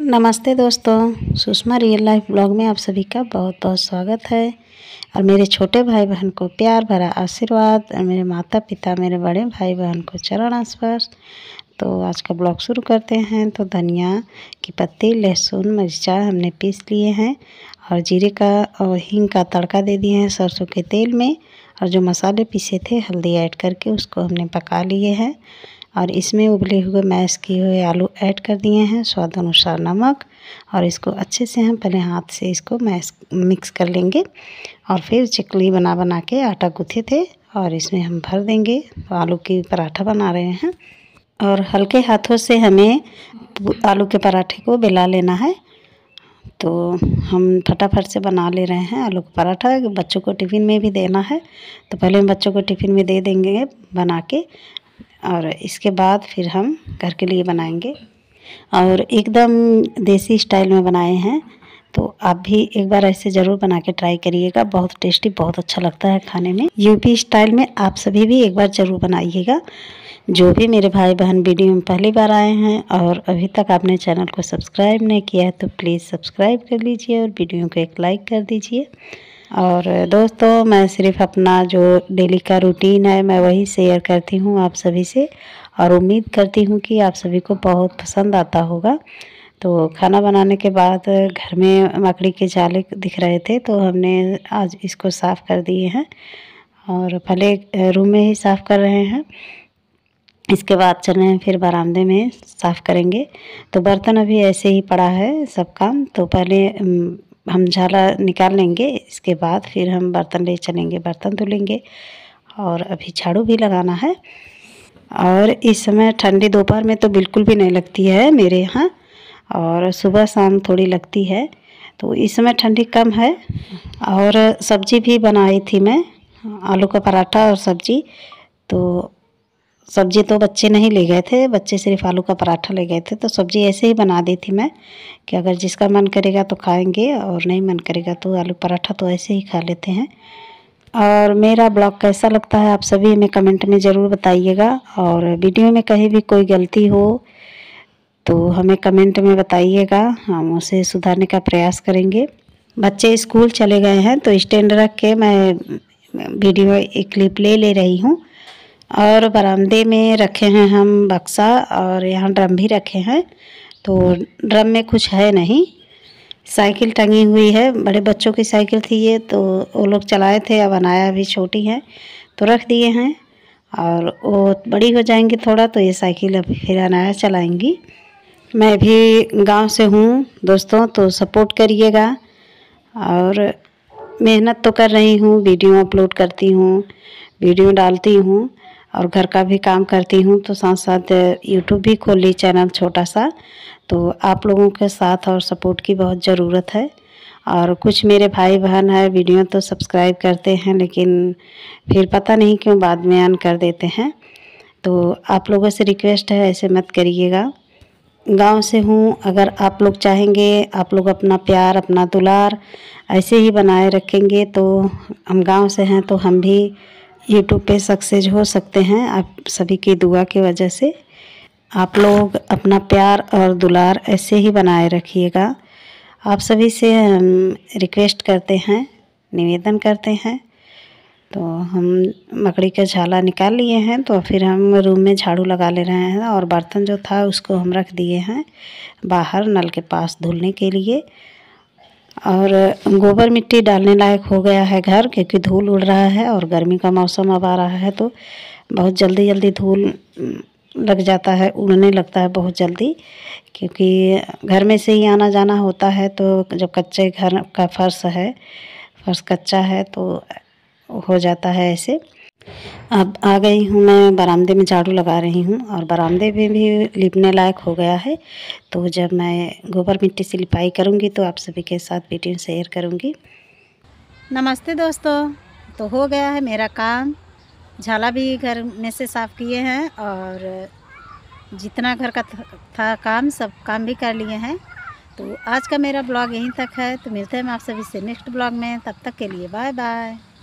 नमस्ते दोस्तों Sushma real life blog में आप सभी का बहुत बहुत स्वागत है और मेरे छोटे भाई बहन को प्यार भरा आशीर्वाद और मेरे माता पिता मेरे बड़े भाई बहन को चरण स्पर्श तो आज का ब्लॉग शुरू करते हैं तो धनिया की पत्ती लहसुन मिर्चा हमने पीस लिए हैं और जीरे का और हींग का तड़का दे दिए हैं सरसों के तेल में और जो मसाले पीसे थे हल्दी ऐड करके उसको हमने पका लिए हैं और इसमें उबले हुए मैश किए हुए आलू ऐड कर दिए हैं स्वाद अनुसार नमक और इसको अच्छे से हम पहले हाथ से इसको मैश मिक्स कर लेंगे और फिर चकली बना बना के आटा गूँथे थे और इसमें हम भर देंगे तो आलू की पराठा बना रहे हैं और हल्के हाथों से हमें आलू के पराठे को बेला लेना है तो हम फटाफट से बना ले रहे हैं आलू का पराठा बच्चों को टिफ़िन में भी देना है तो पहले हम बच्चों को टिफ़िन में दे देंगे बना के और इसके बाद फिर हम घर के लिए बनाएंगे और एकदम देसी स्टाइल में बनाए हैं तो आप भी एक बार ऐसे ज़रूर बना के ट्राई करिएगा बहुत टेस्टी बहुत अच्छा लगता है खाने में यूपी स्टाइल में आप सभी भी एक बार ज़रूर बनाइएगा जो भी मेरे भाई बहन वीडियो में पहली बार आए हैं और अभी तक आपने चैनल को सब्सक्राइब नहीं किया है तो प्लीज़ सब्सक्राइब कर लीजिए और वीडियो को एक लाइक कर दीजिए और दोस्तों मैं सिर्फ अपना जो डेली का रूटीन है मैं वही शेयर करती हूँ आप सभी से और उम्मीद करती हूँ कि आप सभी को बहुत पसंद आता होगा तो खाना बनाने के बाद घर में मकड़ी के जाले दिख रहे थे तो हमने आज इसको साफ़ कर दिए हैं और पहले रूम में ही साफ़ कर रहे हैं इसके बाद चल रहे हैं फिर बरामदे में साफ़ करेंगे तो बर्तन अभी ऐसे ही पड़ा है सब काम तो पहले हम झाला निकाल लेंगे इसके बाद फिर हम बर्तन ले चलेंगे बर्तन धुलेंगे और अभी झाड़ू भी लगाना है और इस समय ठंडी दोपहर में तो बिल्कुल भी नहीं लगती है मेरे यहाँ और सुबह शाम थोड़ी लगती है तो इस समय ठंडी कम है और सब्जी भी बनाई थी मैं आलू का पराठा और सब्जी तो सब्जी तो बच्चे नहीं ले गए थे बच्चे सिर्फ आलू का पराठा ले गए थे तो सब्जी ऐसे ही बना दी थी मैं कि अगर जिसका मन करेगा तो खाएंगे और नहीं मन करेगा तो आलू पराठा तो ऐसे ही खा लेते हैं और मेरा ब्लॉग कैसा लगता है आप सभी हमें कमेंट में ज़रूर बताइएगा और वीडियो में कहीं भी कोई गलती हो तो हमें कमेंट में बताइएगा हम उसे सुधारने का प्रयास करेंगे बच्चे स्कूल चले गए हैं तो स्टैंड रख के मैं वीडियो एक क्लिप ले ले रही हूँ और बरामदे में रखे हैं हम बक्सा और यहाँ ड्रम भी रखे हैं तो ड्रम में कुछ है नहीं साइकिल टंगी हुई है बड़े बच्चों की साइकिल थी ये तो वो लोग चलाए थे अब अनाया अभी छोटी है तो रख दिए हैं और वो बड़ी हो जाएंगी थोड़ा तो ये साइकिल अब फिर अनाया चलाएंगी मैं भी गांव से हूँ दोस्तों तो सपोर्ट करिएगा और मेहनत तो कर रही हूँ वीडियो अपलोड करती हूँ वीडियो डालती हूँ और घर का भी काम करती हूँ तो साथ साथ यूट्यूब भी खोल ली चैनल छोटा सा तो आप लोगों के साथ और सपोर्ट की बहुत ज़रूरत है और कुछ मेरे भाई बहन है वीडियो तो सब्सक्राइब करते हैं लेकिन फिर पता नहीं क्यों बाद में ऑन कर देते हैं तो आप लोगों से रिक्वेस्ट है ऐसे मत करिएगा गांव से हूँ अगर आप लोग चाहेंगे आप लोग अपना प्यार अपना दुलार ऐसे ही बनाए रखेंगे तो हम गांव से हैं तो हम भी यूट्यूब पे सक्सेस हो सकते हैं आप सभी की दुआ की वजह से आप लोग अपना प्यार और दुलार ऐसे ही बनाए रखिएगा आप सभी से हम रिक्वेस्ट करते हैं निवेदन करते हैं तो हम मकड़ी का झाला निकाल लिए हैं तो फिर हम रूम में झाड़ू लगा ले रहे हैं और बर्तन जो था उसको हम रख दिए हैं बाहर नल के पास धुलने के लिए और गोबर मिट्टी डालने लायक हो गया है घर क्योंकि धूल उड़ रहा है और गर्मी का मौसम अब आ रहा है तो बहुत जल्दी जल्दी धूल लग जाता है उड़ने लगता है बहुत जल्दी क्योंकि घर में से ही आना जाना होता है तो जब कच्चे घर का फर्श है फर्श कच्चा है तो हो जाता है ऐसे अब आ गई हूँ मैं बरामदे में झाड़ू लगा रही हूँ और बरामदे में भी लिपने लायक हो गया है तो जब मैं गोबर मिट्टी से लिपाई करूँगी तो आप सभी के साथ वीडियो शेयर करूँगी नमस्ते दोस्तों तो हो गया है मेरा काम झाला भी घर में से साफ़ किए हैं और जितना घर का था काम सब काम भी कर लिए हैं तो आज का मेरा ब्लॉग यहीं तक है तो मिलते हैं हम आप सभी से नेक्स्ट ब्लॉग में तब तक के लिए बाय बाय